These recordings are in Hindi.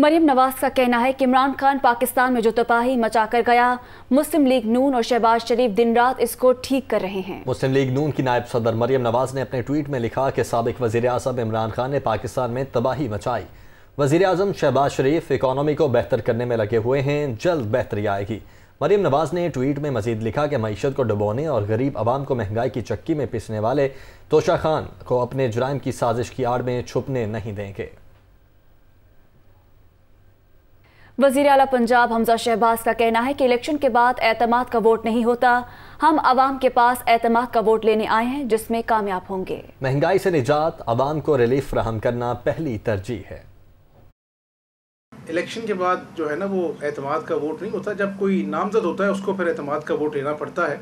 मरीम नवाज का कहना है कि इमरान खान पाकिस्तान में जो तबाही मचा कर गया मुस्लिम लीग नून और शहबाज शरीफ दिन रात इसको ठीक कर रहे हैं मुस्लिम लीग नून की नायब सदर मरीम नवाज ने अपने ट्वीट में लिखा कि सबक वजीर अजम इमरान खान ने पाकिस्तान में तबाही मचाई वजीर अजम शहबाज शरीफ इकानमी को बेहतर करने में लगे हुए हैं जल्द बेहतरी आएगी मरीम नवाज ने ट्वीट में मजीद लिखा कि मीशत को डुबोने और गरीब आवाम को महंगाई की चक्की में पिसने वाले तोशा खान को अपने जुराम की साजिश की आड़ में छुपने नहीं देंगे वजीर अला पंजाब हमजा शहबाज का कहना है कि इलेक्शन के बाद एतमाद का वोट नहीं होता हम आवाम के पास एतमाद का वोट लेने आए हैं जिसमें कामयाब होंगे महंगाई से निजात आवाम को रिलीफ फ्राहम करना पहली तरजीह है इलेक्शन के बाद जो है ना वो एतमाद का वोट नहीं होता जब कोई नामजद होता है उसको फिर एतमाद का वोट लेना पड़ता है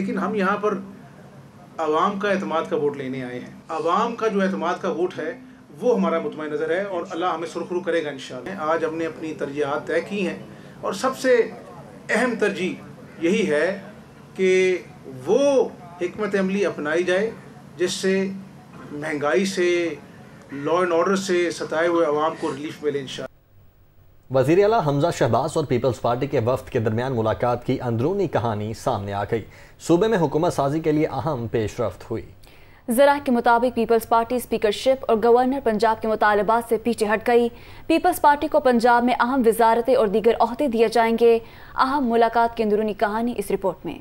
लेकिन हम यहाँ पर आवाम का एतमाद का वोट लेने आए हैं आवाम का जो एतमाद का वोट है वो हमारा मुतम नज़र है और अल्लाह हमें सुरखरू करेगा इन आज हमने अपनी तरजीहत तय की हैं और सबसे अहम तरजीह यही है कि वो हमत अमली अपनाई जाए जिससे महंगाई से लॉ एंड ऑर्डर से सताए हुए आवाम को रिलीफ मिले इन वजीर अला हमजा शहबाज और पीपल्स पार्टी के वफद के दरमियान मुलाकात की अंदरूनी कहानी सामने आ गई सूबे में हुकूमत साजी के लिए अहम पेशरफ हुई जरा के मुताबिक पीपल्स पार्टी स्पीकरशिप और गवर्नर पंजाब के मुतालबात से पीछे हट गई पीपल्स पार्टी को पंजाब में अहम वजारतें और दीगर अहदे दिए जाएंगे अहम मुलाकात की अंदरूनी कहानी इस रिपोर्ट में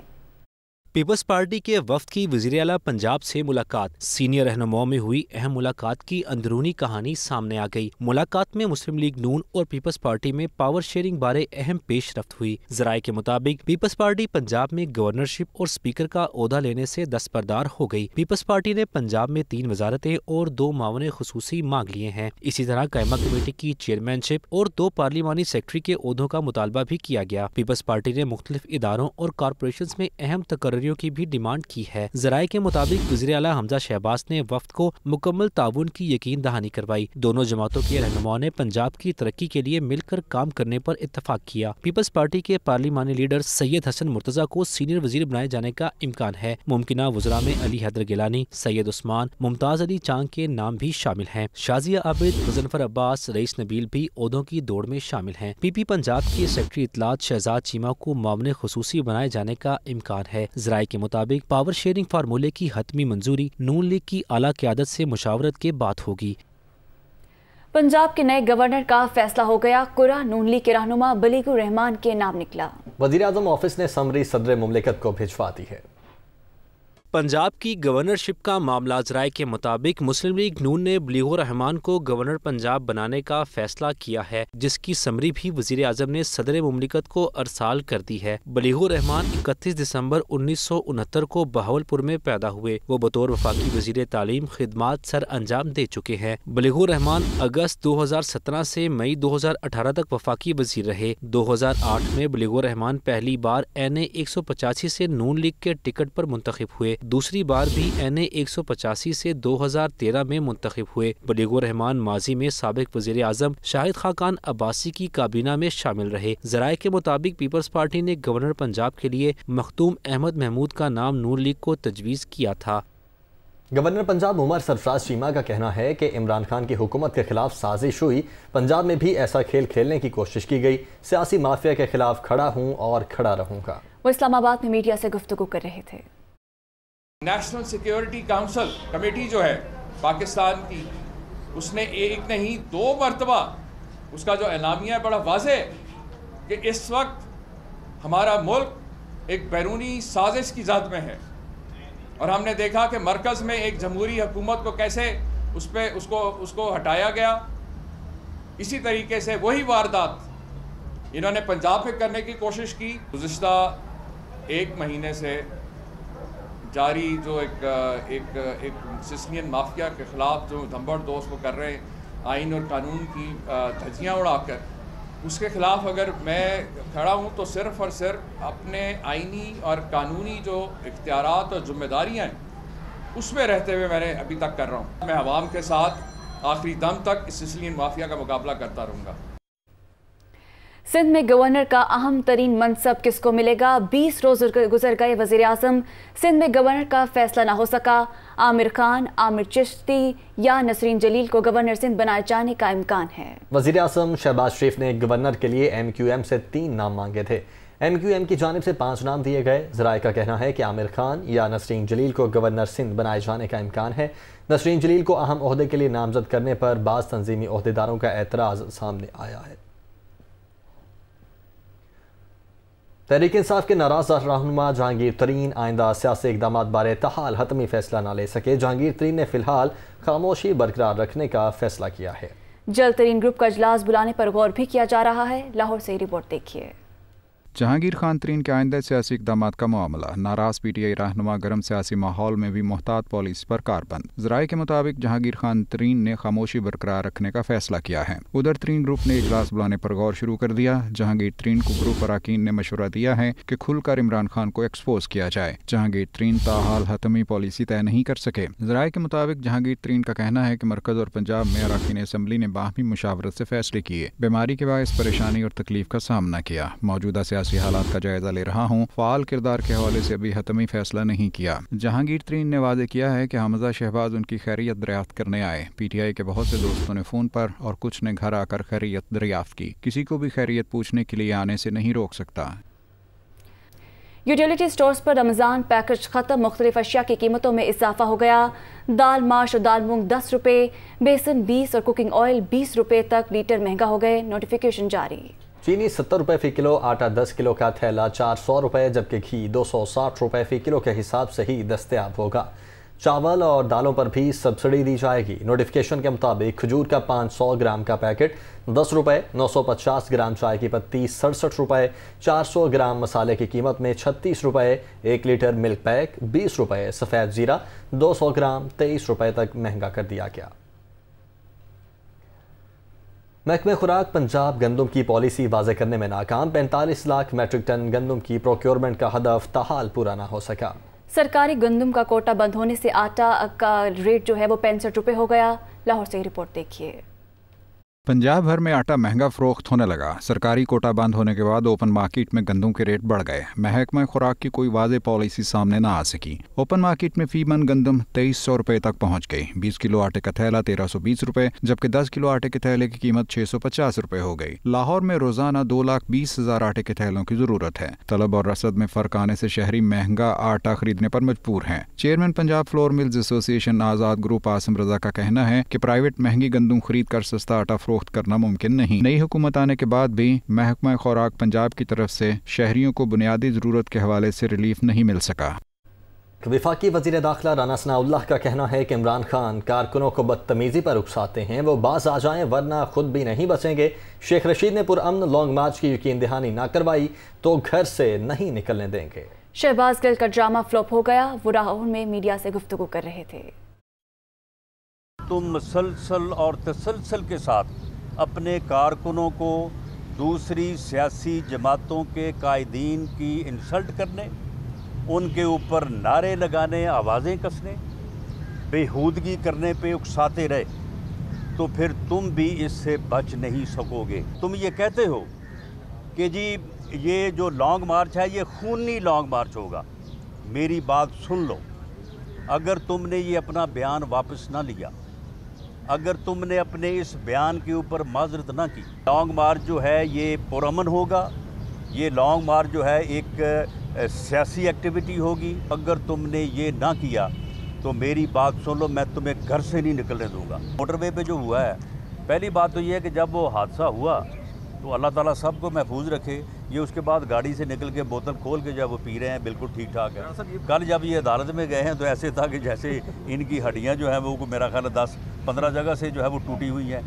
पीपल्स पार्टी के वफद की वजीर अला पंजाब से मुलाकात सीनियर रहनुमाओं में हुई अहम मुलाकात की अंदरूनी कहानी सामने आ गई मुलाकात में मुस्लिम लीग नून और पीपल्स पार्टी में पावर शेयरिंग बारे अहम पेश रफ्त हुई जराये के मुताबिक पीपल्स पार्टी पंजाब में गवर्नरशिप और स्पीकर का अहदा लेने से दस्तरदार हो गई पीपल्स पार्टी ने पंजाब में तीन वजारतें और दो मावन खसूसी मांग लिए हैं इसी तरह कैमा कमेटी की चेयरमैनशिप और दो पार्लिमानी सेक्रेटरी के अहदों का मुतालबा भी किया गया पीपल्स पार्टी ने मुख्तलिफ इदारों और कॉरपोरेशन में अहम तकर कैलोरियों की भी डिमांड की है जराये के मुताबिक वजी अला हमजा शहबाज ने वफद को मुकम्मल ताउन की यकीन दहानी करवाई दोनों जमातों के रहनुमाओं ने पंजाब की तरक्की के लिए मिलकर काम करने पर इतफाक किया पीपल्स पार्टी के पार्लिमानी लीडर सैयद हसन मुर्तजा को सीनियर वजीर बनाए जाने का इम्कान है मुमकिन वजरा में अली हैदर गिलानी सैयद उस्मान मुमताज़ अली चांग के नाम भी शामिल हैं शाजिया आबिद मुजनफर अब्बास रईस नबील भी उदों की दौड़ में शामिल हैं पी पी पंजाब के सेक्रेटरी इतलात शहजाद चीमा को मामले खसूसी बनाए जाने का इम्कान है राय के मुताबिक पावर शेयरिंग फार्मूले की हतमी मंजूरी नून लीग की आला क्यादत से मुशावरत के बाद होगी पंजाब के नए गवर्नर का फैसला हो गया कुरा नून लीग के रहनुमा बलीगुर रहमान के नाम निकला वजीर ऑफिस ने समरी सदर मुमलिकत को भिजवा दी है पंजाब की गवर्नरशिप का मामला जराए के मुताबिक मुस्लिम लीग नून ने बलीगो रहमान को गवर्नर पंजाब बनाने का फैसला किया है जिसकी समरी भी वजीर अजम ने सदर ममलिकत को अरसाल कर दी है बलीगो रहमान इकतीस दिसंबर उन्नीस सौ उनहत्तर को बहावलपुर में पैदा हुए वो बतौर वफाकी वजीर तालीम खिदमात सर अंजाम दे चुके हैं बलीगो रहमान अगस्त दो हजार सत्रह से मई दो हजार अठारह तक वफाकी वजीर रहे दो हजार आठ में बलीगो रहमान पहली बार एन ए एक सौ पचासी से नून लीग के टिकट पर मुंतखब हुए दूसरी बार भी एन ए एक सौ पचासी से दो हजार तेरह में मुंतखब हुए बलीगो रहमान माजी में सबक वजीर अजम शाहिद खाकान अब्बासी की काबीना में शामिल रहे जराये के मुताबिक पीपल्स पार्टी ने गवर्नर पंजाब के लिए मखतूम अहमद महमूद का नाम नून लीग को तजवीज़ किया था गवर्नर पंजाब उमर सरफराज चीमा का कहना है कि इमरान खान की हुकूमत के खिलाफ साजिश हुई पंजाब में भी ऐसा खेल खेलने की कोशिश की गई सियासी माफिया के खिलाफ खड़ा हूँ और खड़ा रहूँगा वो इस्लामाबाद में मीडिया से गुफ्तु कर रहे थे नेशनल सिक्योरिटी काउंसिल कमेटी जो है पाकिस्तान की उसने एक नहीं दो मरतबा उसका जो एलामिया है बड़ा वाज है कि इस वक्त हमारा मुल्क एक बैरूनी साजिश की जद में है और हमने देखा कि मरकज़ में एक जमहूरी हुकूमत को कैसे उस पर उसको उसको हटाया गया इसी तरीके से वही वारदात इन्होंने पंजाब में करने की कोशिश की गुज्त एक महीने से जारी जो एक एक एक सिसलियन माफिया के ख़िलाफ़ जो धम्बड़ दोस्त वो कर रहे हैं आइन और कानून की धजियाँ उड़ाकर उसके ख़िलाफ़ अगर मैं खड़ा हूँ तो सिर्फ़ और सिर्फ अपने आइनी और कानूनी जो इख्तियार और जिम्मेदारियाँ हैं उसमें रहते हुए मैंने अभी तक कर रहा हूँ मैं आवाम के साथ आखिरी दम तक इस सिसलियन माफिया का मुकाबला करता रहूँगा सिंध में गवर्नर का अहम तरीन मनसब किसको मिलेगा 20 रोज गुजर गए वजीर अजम सिंध में गवर्नर का फैसला ना हो सका आमिर खान आमिर चिश्ती या नसरीन जलील को गवर्नर सिंध बनाए जाने का इम्कान है वजीर अजम शहबाज शरीफ ने गवर्नर के लिए एम क्यू एम से तीन नाम मांगे थे एम क्यू एम की जानब से पाँच नाम दिए गए जराए का कहना है कि आमिर खान या नसरीन जलील को गवर्नर सिंध बनाए जाने का इम्कान है नसरीन जलील को अहम अहदे के लिए नामजद करने पर बाज़ तनजीमी अहदेदारों का एतराज़ सामने आया है तहरीक इंसाफ के नाराज रहनुमा जहांगीर तरीन आइंदा सियासी इकदाम बारे तहाल हतमी फैसला ना ले सके जहांगीर तरीन ने फिलहाल खामोशी बरकरार रखने का फैसला किया है जल तरीन ग्रुप का अजलास बुलाने पर गौर भी किया जा रहा है लाहौर से रिपोर्ट देखिए जहांगीर खान तरीन के आइंदा सियासी इकदाम का मामला नाराज पी टी आई रहनुमा गर्म सियासी माहौल में भी मोहतात पॉलिसी पर कारबंद जराये के मुताबिक जहांगीर खान तरीन ने खामोशी बरकरार रखने का फैसला किया है उधर तरीन ग्रुप ने इजलास बुलाने पर गौर शुरू कर दिया जहांगीर तरीन को ग्रुप अरकान ने मशवरा दिया है की खुलकर इमरान खान को एक्सपोज किया जाए जहांगीर तरीन ताहाल हतमी पॉलिसी तय नहीं कर सके जराये के मुताबिक जहांगीर तरीन का कहना है की मरकज और पंजाब में अरकान असम्बली ने बाहमी मुशावरत ऐसी फैसले किए बीमारी के बायस परेशानी और तकलीफ का सामना किया मौजूदा सियासी हालात का जायजा ले रहा हूँ फाल किरदार के हवाले से अभी हतमी फैसला नहीं किया जहांगीर तरीन ने वादे किया है कि हमजा शहबाज उनकी खैरियत दरियाफ्त करने आए पीटीआई के बहुत से दोस्तों ने फोन पर और कुछ ने घर आकर खैरियत दरियाफ्त की किसी को भी खैरियत पूछने के लिए आने से नहीं रोक सकता यूटिलिटी स्टोर्स पर रमज़ान पैकेज ख़त्म मुख्तलिफ अशिया की कीमतों में इजाफा हो गया दाल माश और दाल मूंग दस रुपए बेसन बीस और कुकिंग ऑयल बीस रुपए तक लीटर महंगा हो गए नोटिफिकेशन जारी चीनी सत्तर रुपये फी किलो आटा दस किलो का थैला चार सौ रुपये जबकि घी दो सौ साठ रुपये फी किलो के हिसाब से ही दस्तियाब होगा चावल और दालों पर भी सब्सिडी दी जाएगी नोटिफिकेशन के मुताबिक खजूर का 500 ग्राम का पैकेट दस रुपये नौ सौ पचास ग्राम चाय की पत्ती सड़सठ रुपये चार सौ ग्राम मसाले की कीमत में छत्तीस रुपये एक लीटर मिल्क पैक बीस रुपये सफ़ेद जीरा दो सौ ग्राम तेईस रुपये तक महंगा कर दिया गया महकमे खुराक पंजाब गंदम की पॉलिसी वाजे करने में नाकाम पैंतालीस लाख मेट्रिक टन गंदम की प्रोक्योरमेंट का हदफ तहाल पूरा ना हो सका सरकारी गंदम का कोटा बंद होने से आटा का रेट जो है वो पैंसठ रुपए हो गया लाहौर से रिपोर्ट देखिए पंजाब भर में आटा महंगा फरोख्त होने लगा सरकारी कोटा बंद होने के बाद ओपन मार्केट में गंदों के रेट बढ़ गए महकमा खुराक की कोई वाज पॉलिसी सामने ना आ सकी ओपन मार्केट में फी मन गंदम तेईस सौ रुपए तक पहुंच गई 20 किलो आटे का थैला तेरह सौ बीस रुपए जबकि 10 किलो आटे के थैले की कीमत छह सौ पचास रुपए हो गई लाहौर में रोजाना दो लाख बीस हजार आटे के थैलों की जरूरत है तलब और रसद में फर्क आने से शहरी महंगा आटा खरीदने पर मजबूर है chairman Punjab flour mills association Azad group Asim Raza का कहना है की प्राइवेट महंगी गंदम खरीद कर सस्ता आटा फरोख्त करना मुमकिन नहीं नई हुकूमत आने के बाद भी महकमा खुराक पंजाब की तरफ से शहरीों को बुनियादी ज़रूरत के हवाले से रिलीफ नहीं मिल सका विफाकी वजी दाखिला राना सनाउल्ला का कहना है कि इमरान खान कारकुनों को बदतमीज़ी पर उकसाते हैं वो बाज आ जाएं वरना खुद भी नहीं बचेंगे शेख रशीद ने पुरान लॉन्ग मार्च की यकीन दहानी ना करवाई तो घर से नहीं निकलने देंगे शहबाज गिल का ड्रामा फ्लॉप हो गया वो राहुल में मीडिया से गुफ्तु कर रहे थे तुम मुसलसल और तसलसल के साथ अपने कारकुनों को दूसरी सियासी जमातों के कायदीन की इंसल्ट करने उनके ऊपर नारे लगाने आवाज़ें कसने बेहूदगी करने पे उकसाते रहे तो फिर तुम भी इससे बच नहीं सकोगे तुम ये कहते हो कि जी ये जो लॉन्ग मार्च है ये खूनी लॉन्ग मार्च होगा मेरी बात सुन लो अगर तुमने ये अपना बयान वापस ना लिया अगर तुमने अपने इस बयान के ऊपर माजरत ना की लॉन्ग मार्च जो है ये पुरमन होगा ये लॉन्ग मार्च जो है एक सियासी एक्टिविटी होगी अगर तुमने ये ना किया तो मेरी बात सुन लो मैं तुम्हें घर से नहीं निकलने दूंगा मोटरवे पे जो हुआ है पहली बात तो ये है कि जब वो हादसा हुआ तो अल्लाह ताला को महफूज रखे ये उसके बाद गाड़ी से निकल के बोतल खोल के जब वो पी रहे हैं बिल्कुल ठीक ठाक है कल जब ये अदालत में गए हैं तो ऐसे था कि जैसे इनकी हड्डियाँ जो हैं वो मेरा ख्याल दस पंद्रह जगह से जो है वो टूटी हुई हैं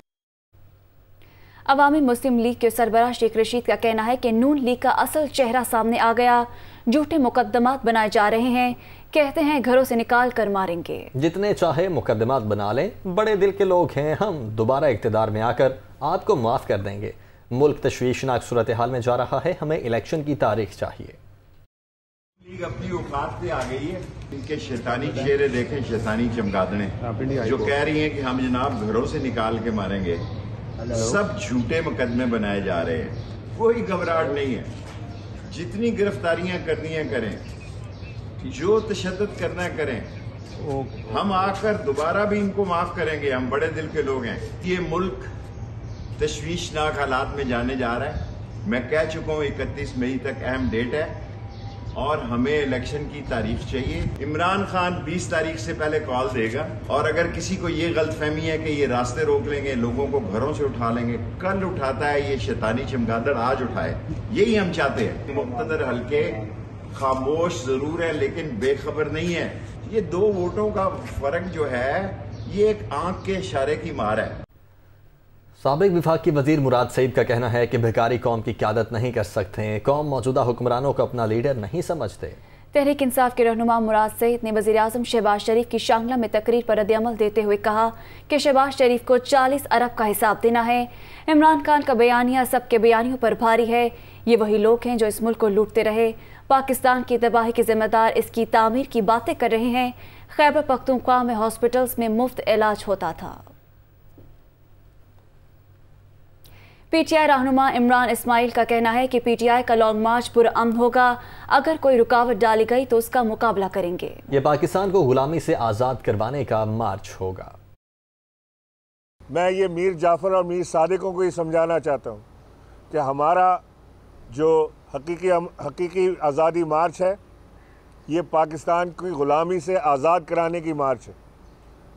अवामी मुस्लिम लीग के सरबरा शेख रशीद का कहना है कि नून लीग का असल चेहरा सामने आ गया झूठे मुकदमात बनाए जा रहे हैं कहते हैं घरों से निकाल कर मारेंगे जितने चाहे मुकदमात बना लें बड़े दिल के लोग हैं हम दोबारा इकतदार में आकर आपको माफ कर देंगे मुल्क तशवीशनाक सूरत हाल में जा रहा है हमें इलेक्शन की तारीख चाहिए लीग अपनी औकात पे आ गई है इनके शैतानी चेहरे देखें शैतानी चमगादड़े जो कह रही हैं कि हम जनाब घरों से निकाल के मारेंगे सब झूठे मुकदमे बनाए जा रहे हैं कोई घबराहट नहीं है जितनी गिरफ्तारियां करनी है करें जो तशद करना करें हम आकर दोबारा भी इनको माफ करेंगे हम बड़े दिल के लोग हैं ये मुल्क तशवीशनाक हालात में जाने जा रहा है मैं कह चुका हूँ इकतीस मई तक अहम डेट है और हमें इलेक्शन की तारीख चाहिए इमरान खान 20 तारीख से पहले कॉल देगा और अगर किसी को ये गलतफहमी है कि ये रास्ते रोक लेंगे लोगों को घरों से उठा लेंगे कल उठाता है ये शैतानी चमगादड़ आज उठाए यही हम चाहते हैं मुख्तर हल्के खामोश जरूर है लेकिन बेखबर नहीं है ये दो वोटों का फर्क जो है ये एक आंख के इशारे की मार है सबक विभाग की वजीर मुराद सईद का कहना है कि भिकारी कौम की क्यादत नहीं कर सकते कौम मौजूदा हुक्मरानों को अपना लीडर नहीं समझते तहरीक इंसाफ के रहनुमा मुराद सईद ने वजी अजम शहबाज शरीफ की शांगला में तकरीर पर रदल देते हुए कहा कि शहबाज शरीफ को 40 अरब का हिसाब देना है इमरान खान का बयानिया सबके बयानियों पर भारी है ये वही लोग हैं जो इस मुल्क को लूटते रहे पाकिस्तान की तबाही के जिम्मेदार इसकी तामीर की बातें कर रहे हैं खैबर पख्तुखा में हॉस्पिटल्स में मुफ्त इलाज होता था पीटीआई रहनुमा इमरान इस्माइल का कहना है कि पीटीआई का लॉन्ग मार्च पुरअमन होगा अगर कोई रुकावट डाली गई तो उसका मुकाबला करेंगे ये पाकिस्तान को गुलामी से आज़ाद करवाने का मार्च होगा मैं ये मीर जाफ़र और मीर सादिकों को ये समझाना चाहता हूँ कि हमारा जो हकीकी हकीकी आज़ादी मार्च है ये पाकिस्तान की ग़ुलामी से आज़ाद कराने की मार्च है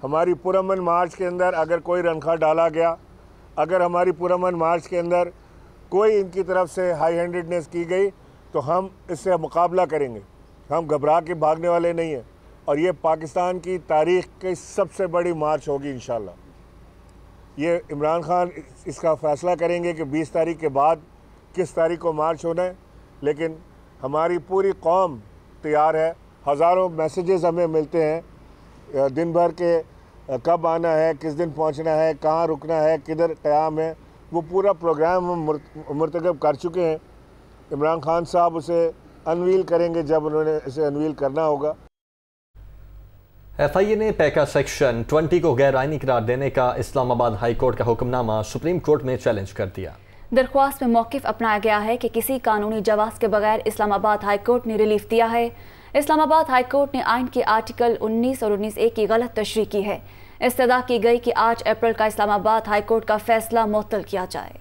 हमारी पुरमन मार्च के अंदर अगर कोई रनखा डाला गया अगर हमारी पुरमन मार्च के अंदर कोई इनकी तरफ से हाई हैंडेडनेस की गई तो हम इससे मुकाबला करेंगे हम घबरा के भागने वाले नहीं हैं और ये पाकिस्तान की तारीख की सबसे बड़ी मार्च होगी इन ये इमरान खान इसका फ़ैसला करेंगे कि 20 तारीख के बाद किस तारीख को मार्च होना है लेकिन हमारी पूरी कौम तैयार है हज़ारों मैसेजेस हमें मिलते हैं दिन भर के कब आना है किस दिन पहुंचना है कहाँ रुकना है किधर क़्याम है वो पूरा प्रोग्राम हम मरतकब कर चुके हैं इमरान खान साहब उसे अनवील करेंगे जब उन्होंने इसे अनवील करना होगा एफ आई ए ने पैका सेक्शन 20 को गैर आइनी करार देने का इस्लामाबाद हाई कोर्ट का हुक्मनामा सुप्रीम कोर्ट में चैलेंज कर दिया दरख्वास्त में मौक़ अपनाया गया है कि किसी कानूनी जवाब के बगैर इस्लामाबाद हाई कोर्ट ने रिलीफ दिया है इस्लामाबाद हाईकोर्ट ने आइन के आर्टिकल 19 और 19 ए की गलत तशरी की है इस्तः की गई कि 8 अप्रैल का इस्लामाबाद हाईकोर्ट का फैसला मुतल किया जाए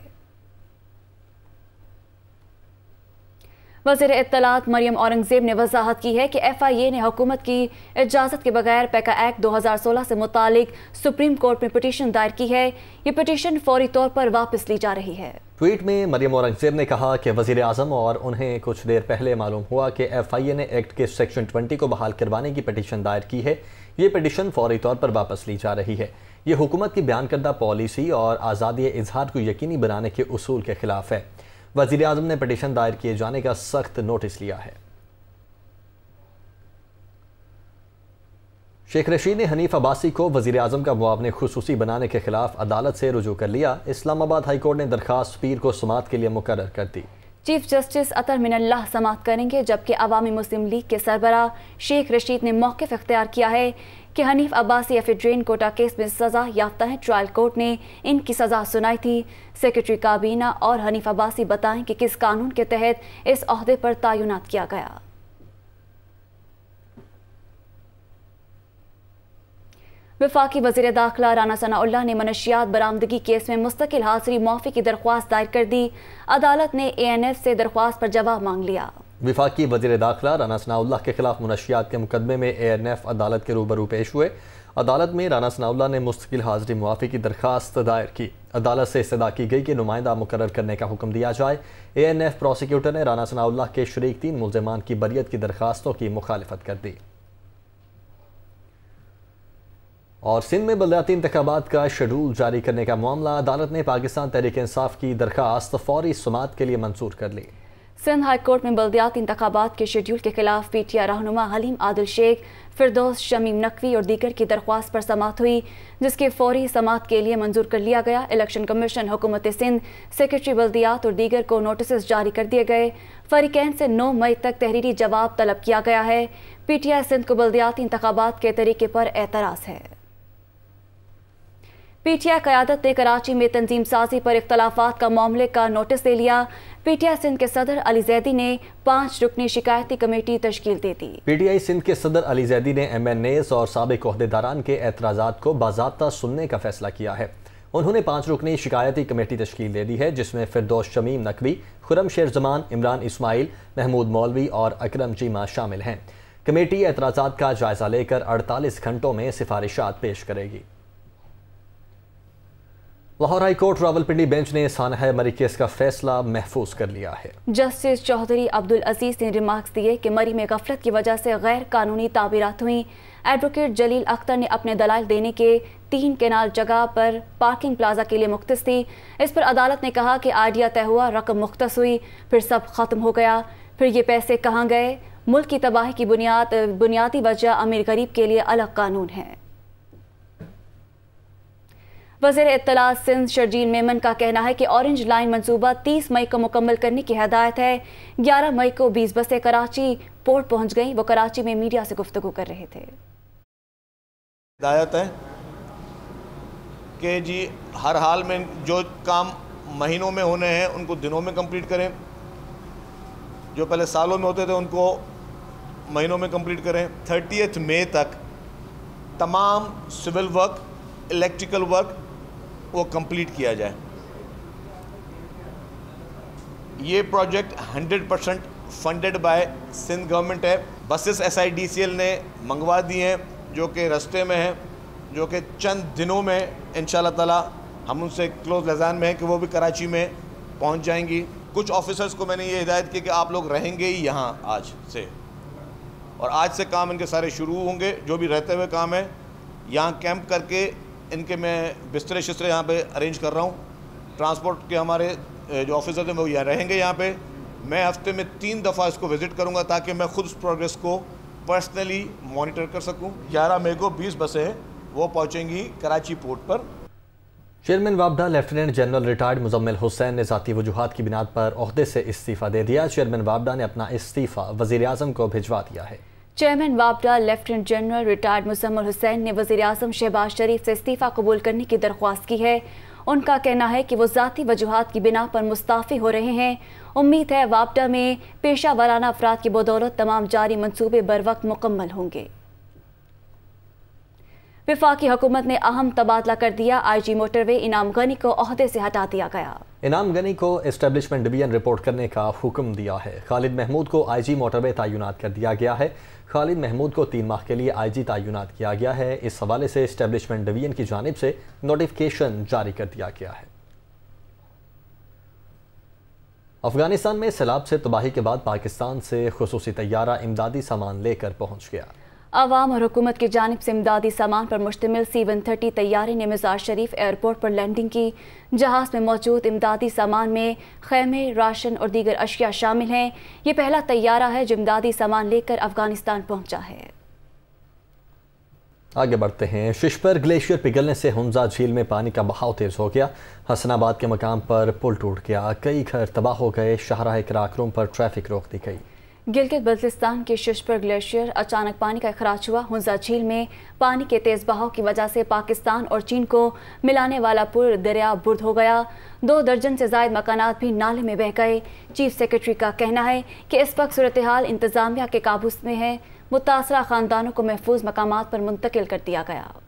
वजीर इतलात मरियम औरंगजेब ने वजाहत की है कि एफ आई ए ने हुकूमत की इजाज़त के बगैर पैका एक्ट दो हज़ार सोलह से मुतल सुप्रीम कोर्ट में पटिशन दायर की है ये पटिशन फौरी तौर पर वापस ली जा रही है ट्वीट में मरियम औरंगजेब ने कहा कि वजीर अजम और उन्हें कुछ देर पहले मालूम हुआ कि एफ आई ए ने एक्ट के सेक्शन ट्वेंटी को बहाल करवाने की पटिशन दायर की है ये पटिशन फौरी तौर पर वापस ली जा रही है ये हुकूमत की बयान करदा पॉलिसी और आज़ादी इजहार को यकीनी बनाने के असूल के खिलाफ है वजीर अजम ने पटिशन दायर किए जाने का सख्त नोटिस लिया है शेख रशीद ने हनीफ अब्बासी को वजीर अजम का मुआवने खसूसी बनाने के खिलाफ अदालत से रजू कर लिया इस्लामाबाद हाईकोर्ट ने दरखास्त पीर को समात के लिए मुकर कर दी चीफ जस्टिस अतर मिनल्ला समाप्त करेंगे जबकि अवामी मुस्लिम लीग के सरबरा शेख रशीद ने मौके अख्तियार किया है कि Hanif Abbasi ephedrine quota case में सजा याफ्ता है ट्रायल कोर्ट ने इनकी सजा सुनाई थी सेक्रेटरी काबीना और हनीफ अब्बासी बताएं कि किस कानून के तहत इस अहदे पर तयनत किया गया विफाकी वजी दाखिला राना सनाउल्ला ने मनशियात बरामदगी केस में मुस्तकिल हाजिरी माफी की दरख्वास्त दायर कर दी अदालत ने ए एन एफ से दरख्वास्त पर जवाब मांग लिया विफाक वजीर दाखिला राना सनाउल्ला के खिलाफ मुनशियात के मुकदमे में ए एन एफ अदालत के रूबरू पेश हुए अदालत में राना सनाउल्ला ने मुस्तकिल हाजिरी मुआफ़ी की दरख्वास्त दायर की अदालत से इस्तः की गई कि नुमाइंदा मुकर करने का हुक्म दिया जाए ए एन एफ प्रोसिक्यूटर ने राना सनाउल्ला के शरीक तीन मुलजमान की बरीत की दरखास्तों की मुखालफत कर दी और सिंध में बलदाती इंतबात का शेड्यूल जारी करने का मामला अदालत ने पाकिस्तान तहरीक इंसाफ की दरख्वास्त फौरी समात के लिए मंसूर कर ली सिंध हाई कोर्ट में बल्दियाती इंतबात के शेड्यूल के खिलाफ पी टी आई रहनुमा हलीम आदिल शेख फिरदौस शमीम नकवी और दीगर की दरख्वास्त पर समात हुई जिसके फौरी समात के लिए मंजूर कर लिया गया इलेक्शन कमीशन हुकूमत सिंध सेक्रेटरी बल्दियात और दीगर को नोटिस जारी कर दिए गए फरीकैन से नौ मई तक तहरीरी जवाब तलब किया गया है पी टी आई सिंध को बल्दियाती इंतबात के तरीके पर एतराज़ है पीटीआई क्यादत ने कराची में तंजीम साजी पर इख्तलाफात का मामले का नोटिस दे लिया पीटीआई सिंध के सदर अली जैदी ने पांच रुकनी शिकायती कमेटी तश्कील दे दी पीटीआई सिंध के सदर अली जैदी ने एम एन एस और सबक अहदेदारान के एतराज़ा को बाबा सुनने का फैसला किया है उन्होंने पाँच रुकनी शिकायती कमेटी तश्कील दे दी है जिसमें फिरदोश शमीम नकवी खुरम शेर जमान इमरान इसमाइल महमूद मौलवी और अक्रम चीमा शामिल हैं कमेटी एतराज़ा का जायजा लेकर अड़तालीस घंटों में सिफारिशात पेश करेगी Lahore high court Rawalpindi bench ने सानहा मरी केस का फैसला महफूज कर लिया है जस्टिस चौधरी अब्दुल अजीज ने रिमार्क्स दिए कि मरी में गफलत की वजह से गैर कानूनी ताबीरत हुई एडवोकेट जलील अख्तर ने अपने दलाल देने के तीन केनाल जगह पर पार्किंग प्लाजा के लिए मुख्त थी इस पर अदालत ने कहा कि आइडिया तय हुआ रकम मुख्त हुई फिर सब ख़त्म हो गया फिर ये पैसे कहाँ गए मुल्क की तबाही की बुनियाद बुनियादी वजह अमीर गरीब के लिए अलग कानून है वजीर इतला सिंध शर्जील मेमन का कहना है कि ऑरेंज लाइन मनसूबा तीस मई को मुकम्मल करने की हदायत है ग्यारह मई को बीस बसें कराची पोर्ट पहुँच गई वो कराची में मीडिया से गुफ्तु कर रहे थे हदायत है कि जी हर हाल में जो काम महीनों में होने हैं उनको दिनों में कंप्लीट करें जो पहले सालों में होते थे उनको महीनों में कम्प्लीट करें थर्टी मई तक तमाम सिविल वर्क इलेक्ट्रिकल वर्क वो कंप्लीट किया जाए ये project 100 percent funded by Sindh government है बसेस एसआईडीसीएल ने मंगवा दिए हैं जो कि रस्ते में हैं जो कि चंद दिनों में इन ताला हम उनसे क्लोज लजान में हैं कि वो भी कराची में पहुंच जाएंगी कुछ ऑफिसर्स को मैंने ये हिदायत की कि आप लोग रहेंगे ही यहाँ आज से और आज से काम इनके सारे शुरू होंगे जो भी रहते हुए काम है यहाँ कैंप करके इनके मैं बिस्तरे शिस्तरे यहाँ पे अरेंज कर रहा हूँ ट्रांसपोर्ट के हमारे जो ऑफिसर हैं वो यहाँ रहेंगे यहाँ पे मैं हफ्ते में तीन दफ़ा इसको विज़िट करूँगा ताकि मैं खुद उस प्रोग्रेस को पर्सनली मॉनिटर कर सकूँ ग्यारह मई को बीस बसें हैं वो पहुँचेंगी कराची पोर्ट पर चेयरमैन वापदा lieutenant general retired Muzammil Hussain ने ज़ाती वजूहत की बिनाद पर अहदे से इस्तीफ़ा दे दिया चेयरमैन वापदा ने अपना इस्तीफ़ा वजीर अजम को भिजवा दिया है चेयरमैन वापडा lieutenant general retired Muzammil Hussain ने वजी अजम शहबाज शरीफ से इस्तीफ़ा कबूल करने की दरख्वास्त की है उनका कहना है कि वो जतीी वजूहत की बिना पर मुस्ताफ़ी हो रहे हैं उम्मीद है वापडा में पेशा वाराना अफराद की बदौलत तमाम जारी मनसूबे बर वक्त मुकम्मल होंगे विफाकी हुकूमत ने अहम तबादला कर दिया आईजी मोटरवे इनाम गनी को अहदे से हटा दिया गया इनाम गनी को इस्टेब्लिशमेंट डिवीजन रिपोर्ट करने का हुक्म दिया है खालिद महमूद को आईजी मोटरवे तयनत कर दिया गया है खालिद महमूद को तीन माह के लिए आईजी तयनत किया गया है इस हवाले से इस्टेब्लिशमेंट डिवीजन की जानब से नोटिफिकेशन जारी कर दिया गया है अफगानिस्तान में सैलाब से तबाही के बाद पाकिस्तान से खसूसी तैयारा इमदादी सामान लेकर पहुंच गया आवाम और हुकूमत की जानब से इमदादी सामान पर मुश्तमिल सी वन थर्टी तैयारे ने मज़ार शरीफ एयरपोर्ट पर लैंडिंग की जहाज़ में मौजूद इमदादी सामान में खैमे राशन और दीगर अशिया शामिल हैं ये पहला तैयारा है जो इमदादी सामान लेकर अफगानिस्तान पहुँचा है आगे बढ़ते हैं शिशपर ग्लेशियर पिघलने से हमजा झील में पानी का बहाव तेज़ हो गया हसनाबाद के मकाम पर पुल टूट गया कई घर तबाह हो गए शाहराह कराकरों पर ट्रैफिक रोक दी गई गिलगित बल्तिस्तान के शिशपुर ग्लेशियर अचानक पानी का अखराज हुआ हुंजा झील में पानी के तेज़ बहाव की वजह से पाकिस्तान और चीन को मिलाने वाला पुल दरिया बुर्द हो गया दो दर्जन से जायद मकानात भी नाले में बह गए चीफ सेक्रेटरी का कहना है कि इस वक्त सूरत हाल इंतज़ामिया के काबूस में है मुतासरा ख़ानदानों को महफूज मकाम पर मुंतकिल कर दिया गया